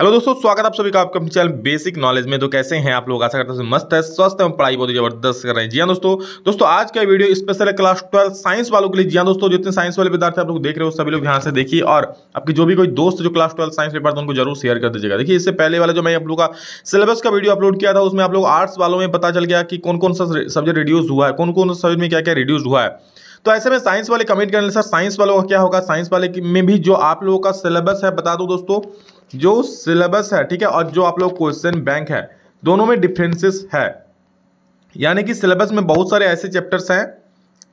hello दोस्तों स्वागत आप सभी का आपका अपने चैनल बेसिक नॉलेज में तो कैसे हैं आप लोग आशा करते हैं मस्त है स्वस्थ है पढ़ाई बहुत जबरदस्त कर रहे हैं जी हाँ दोस्तों दोस्तों आज का वीडियो स्पेशल है क्लास ट्वेल्थ साइंस वालों के लिए जी हाँ दोस्तों जितने साइंस वाले विद्यार्थी आप लोग देख रहे हो सभी लोग यहाँ से देखिए और आपके जो भी कोई दोस्त जो क्लास ट्वेल्थ साइंस पेपर था उनको जरूर शेयर कर दीजिएगा देखिए इससे पहले वाला जो मैं आप लोग का सिलेबस का वीडियो अपलोड किया था उसमें आप लोग आर्ट्स वालों में पता चल गया कि कौन कौन सा सब्जेक्ट रिड्यूस हुआ है कौन कौन सा सब्जेक्ट में क्या क्या रिड्यूस हुआ है तो ऐसे में साइंस वाले कमेंट करने सर साइंस वालों का क्या होगा साइंस वाले में भी जो आप लोगों का सिलेबस है बता दो दोस्तों जो सिलेबस है ठीक है और जो आप लोग क्वेश्चन बैंक है दोनों में डिफ्रेंसेस है यानी कि सिलेबस में बहुत सारे ऐसे चैप्टर्स हैं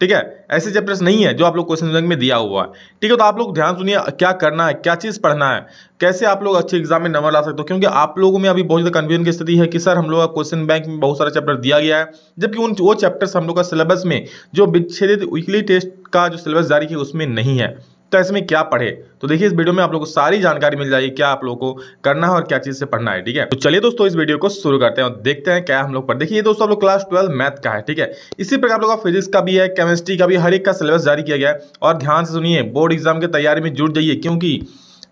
ठीक है ऐसे चैप्टर्स नहीं है जो आप लोग क्वेश्चन बैंक में दिया हुआ है ठीक है तो आप लोग ध्यान सुनिए क्या करना है क्या चीज़ पढ़ना है कैसे आप लोग अच्छे एग्जाम में नंबर ला सकते हो क्योंकि आप लोगों में अभी बहुत ज़्यादा कन्फ्यूजन की स्थिति है कि सर हम लोग का क्वेश्चन बैंक में बहुत सारा चैप्टर दिया गया है जबकि उन वो चैप्टर्स हम लोग का सिलेबस में जो विच्छेदित वीकली टेस्ट का जो सिलेबस जारी किया उसमें नहीं है तो में क्या पढ़े तो देखिए इस वीडियो में आप लोगों को सारी जानकारी मिल जाएगी क्या आप लोगों को करना है और क्या चीज़ से पढ़ना है ठीक है तो चलिए दोस्तों इस वीडियो को शुरू करते हैं और देखते हैं क्या हम लोग पढ़ देखिए दोस्तों आप लोग क्लास ट्वेल्व मैथ का है ठीक है इसी प्रकार आप लोगों का फिजिक्स का भी है केमिस्ट्री का भी हर एक का सिलेबस जारी किया गया है और ध्यान से सुनिए बोर्ड एग्जाम की तैयारी में जुट जाइए क्योंकि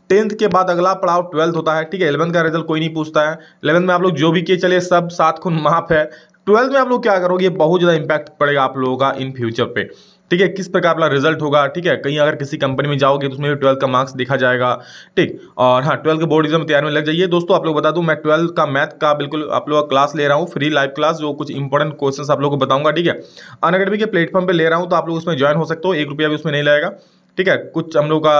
टेंथ के बाद अगला पड़ाव ट्वेल्थ होता है ठीक है इलेवंथ का रिजल्ट कोई नहीं पूछता है इलेवंथ में आप लोग जो भी किए चले सब सात खून माफ है ट्वेल्थ में आप लोग क्या करोगे बहुत ज़्यादा इंपैक्ट पड़ेगा आप लोगों का इन फ्यूचर पे ठीक है किस प्रकार अपना रिजल्ट होगा ठीक है कहीं अगर किसी कंपनी में जाओगे तो उसमें भी ट्वेल्थ का मार्क्स देखा जाएगा ठीक और हाँ ट्वेल्थ के बोर्ड एग्जाम तैयार में लग जाइए दोस्तों आप लोग बता दूं मैं ट्वेल्थ का मैथ का बिल्कुल आप लोग का क्लास ले रहा हूँ फ्री लाइव क्लास जो कुछ इंपॉर्टेंट क्वेश्चन आप लोग को बताऊंगा ठीक है अनअकेडमी के प्लेटफॉर्म पर ले रहा हूँ तो आप लोग उसमें ज्वाइन हो सकते हो एक रुपया भी उसमें नहीं लगेगा ठीक है कुछ हम लोग का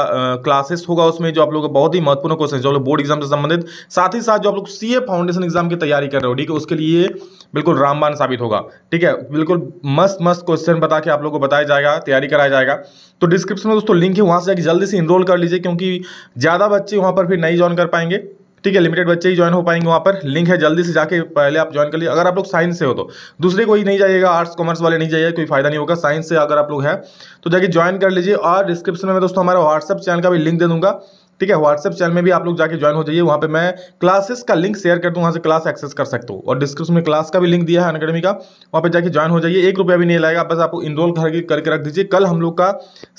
क्लासेस होगा उसमें जो आप लोग का बहुत ही महत्वपूर्ण क्वेश्चन जो लोग बोर्ड एग्जाम से संबंधित साथ ही साथ जो आप लोग सी फाउंडेशन एग्जाम की तैयारी कर रहे हो ठीक है उसके लिए बिल्कुल रामबान साबित होगा ठीक है बिल्कुल मस्त मस्त क्वेश्चन बता के आप लोग को बताया जाएगा तैयारी कराया जाएगा तो डिस्क्रिप्शन में दोस्तों लिंक है वहाँ से जाकर जल्दी से इनरोल कर लीजिए क्योंकि ज़्यादा बच्चे वहाँ पर फिर नहीं ज्वाइन कर पाएंगे ठीक है लिमिटेड बच्चे ही ज्वाइन हो पाएंगे वहाँ पर लिंक है जल्दी से जाके पहले आप ज्वाइन कर लिए अगर आप लोग साइंस से हो तो दूसरे कोई नहीं जाइएगा आर्ट्स कॉमर्स वाले नहीं जाइए कोई फायदा नहीं होगा साइंस से अगर आप लोग हैं तो जाके ज्वाइन कर लीजिए और डिस्क्रिप्शन में दोस्तों हमारा व्हाट्सअप चैनल का भी लिंक दे दूंगा ठीक है व्हाट्सएप चैनल में भी आप लोग जाके ज्वाइन हो जाइए वहाँ पे मैं क्लासेस का लिंक शेयर कर दूँ वहाँ से क्लास एक्सेस कर सकते हो और डिस्क्रिप्शन में क्लास का भी लिंक दिया है अनकेडमी का वहाँ पे जाके ज्वाइन हो जाइए एक रुपया भी नहीं लगेगा बस आपको इनरोल करके करके रख दीजिए कल हम लोग का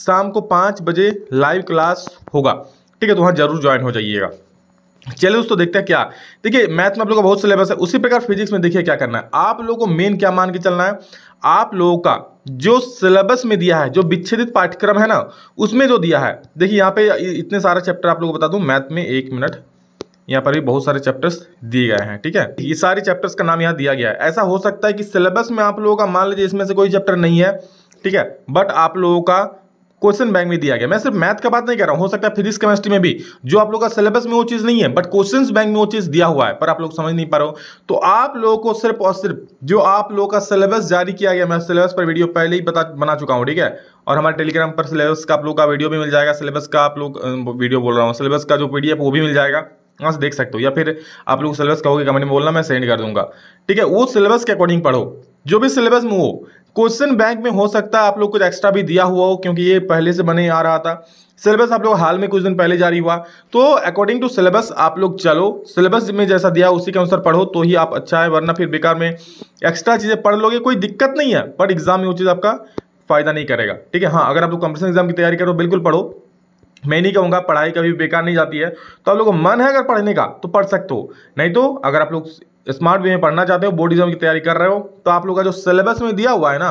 शाम को पाँच बजे लाइव क्लास होगा ठीक है तो वहाँ जरूर ज्वाइन हो जाइएगा चलिए दोस्तों देखते हैं क्या देखिए मैथ में आप लोगों का बहुत सिलेबस है उसी प्रकार फिजिक्स में देखिए क्या करना है आप लोगों को मेन क्या मान के चलना है आप लोगों का जो सिलेबस में दिया है जो विच्छेदित पाठ्यक्रम है ना उसमें जो दिया है देखिए यहाँ पे इतने सारे चैप्टर आप लोगों को बता दूं मैथ में एक मिनट यहाँ पर भी बहुत सारे चैप्टर्स दिए गए हैं ठीक है ये सारे चैप्टर्स का नाम यहाँ दिया गया है ऐसा हो सकता है कि सिलेबस में आप लोगों का मान लीजिए इसमें से कोई चैप्टर नहीं है ठीक है बट आप लोगों का क्वेश्चन बैंक में दिया गया मैं सिर्फ मैथ का बात नहीं कर रहा हूं हो सकता है फिजिक्स केमिस्ट्री में भी जो आप लोग का सिलेबस में वो चीज़ नहीं है बट क्वेश्चन बैंक में वो चीज़ दिया हुआ है पर आप लोग समझ नहीं पा रहे हो तो आप लोगों को सिर्फ और सिर्फ जो आप लोगों का सिलेबस जारी किया गया मैं सिलेबस पर वीडियो पहले ही बता बना चुका हूँ ठीक है और हमारे टेलीग्राम पर सिलेबस का आप लोग का वीडियो भी मिल जाएगा सिलेबस का आप लोग वीडियो बोल रहा हूँ सिलेबस का जो पी वो भी मिल जाएगा वहाँ से देख सकते हो या फिर आप लोग सिलेबस कहोगे कमेंट में बोलना मैं सेंड कर दूंगा ठीक है वो सिलेबस के अकॉर्डिंग पढ़ो जो भी सिलेबस में हो क्वेश्चन बैंक में हो सकता है आप लोग कुछ एक्स्ट्रा भी दिया हुआ हो क्योंकि ये पहले से बने आ रहा था सिलेबस आप लोग हाल में कुछ दिन पहले जारी हुआ तो अकॉर्डिंग टू सिलेबस आप लोग चलो सिलेबस में जैसा दिया उसी के अनुसार पढ़ो तो ही आप अच्छा है वरना फिर बेकार में एक्स्ट्रा चीज़ें पढ़ लोगे कोई दिक्कत नहीं है बट एग्जाम में वो चीज़ आपका फ़ायदा नहीं करेगा ठीक है हाँ अगर आप लोग कंपटीशन एग्जाम की तैयारी करो बिल्कुल पढ़ो मैं नहीं कहूँगा पढ़ाई कभी बेकार नहीं जाती है तो आप लोगों को मन है अगर पढ़ने का तो पढ़ सकते हो नहीं तो अगर आप लोग स्मार्ट वे में पढ़ना चाहते हो बोर्ड एग्जाम की तैयारी कर रहे हो तो आप लोग का जो सिलेबस में दिया हुआ है ना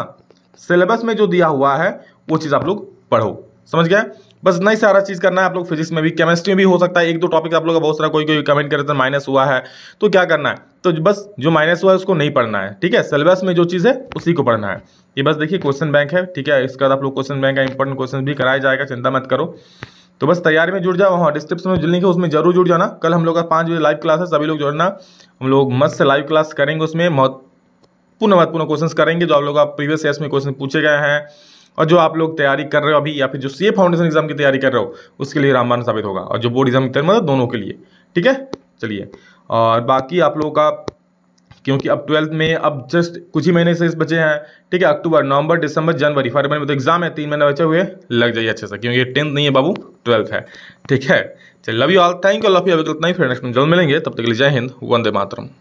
सिलेबस में जो दिया हुआ है वो चीज़ आप लोग पढ़ो समझ गए बस नहीं सारा चीज़ करना है आप लोग फिजिक्स में भी केमिस्ट्री में भी हो सकता है एक दो टॉपिक आप लोग का बहुत सारा कोई कोई कमेंट करते हैं माइनस हुआ है तो क्या करना है तो बस जो माइनस हुआ है उसको नहीं पढ़ना है ठीक है सिलेबस में जो चीज़ है उसी को पढ़ना है ये बस देखिए क्वेश्चन बैंक है ठीक है इसके बाद आप लोग क्वेश्चन बैंक का इंपॉर्टेंट क्वेश्चन भी कराया जाएगा चिंता मत करो तो बस तैयारी में जुड़ जाओ हाँ डिस्क्रिप्शन में जो लिंक है उसमें जरूर जुड़ जाना कल हम लोग का पाँच बजे लाइव क्लास है सभी लोग जुड़ना हम लोग मस्त लाइव क्लास करेंगे उसमें महत्वपूर्ण महत्वपूर्ण क्वेश्चन करेंगे जो आप लोग का प्रीवियस ईयर में क्वेश्चन पूछे गए हैं और जो आप लोग तैयारी कर रहे हो अभी या फिर जो सी फाउंडेशन एग्जाम की तैयारी कर रहे हो उसके लिए रामबान साबित होगा और जो बोर्ड एग्जाम की तैयारी मतलब दोनों के लिए ठीक है चलिए और बाकी आप लोगों का क्योंकि अब ट्वेल्थ में अब जस्ट कुछ ही महीने से इस बचे हैं ठीक है अक्टूबर नवंबर दिसंबर जनवरी फरवरी में तो एग्जाम है तीन महीने बचे हुए लग जाइए अच्छे से क्योंकि टेंथ नहीं है बाबू ट्वेल्थ है ठीक है चलिए love you all thank you love you अभी तो इतना ही फिर नेक्स्ट में जल्द मिलेंगे तब तक के लिए जय हिंद वंदे मातरम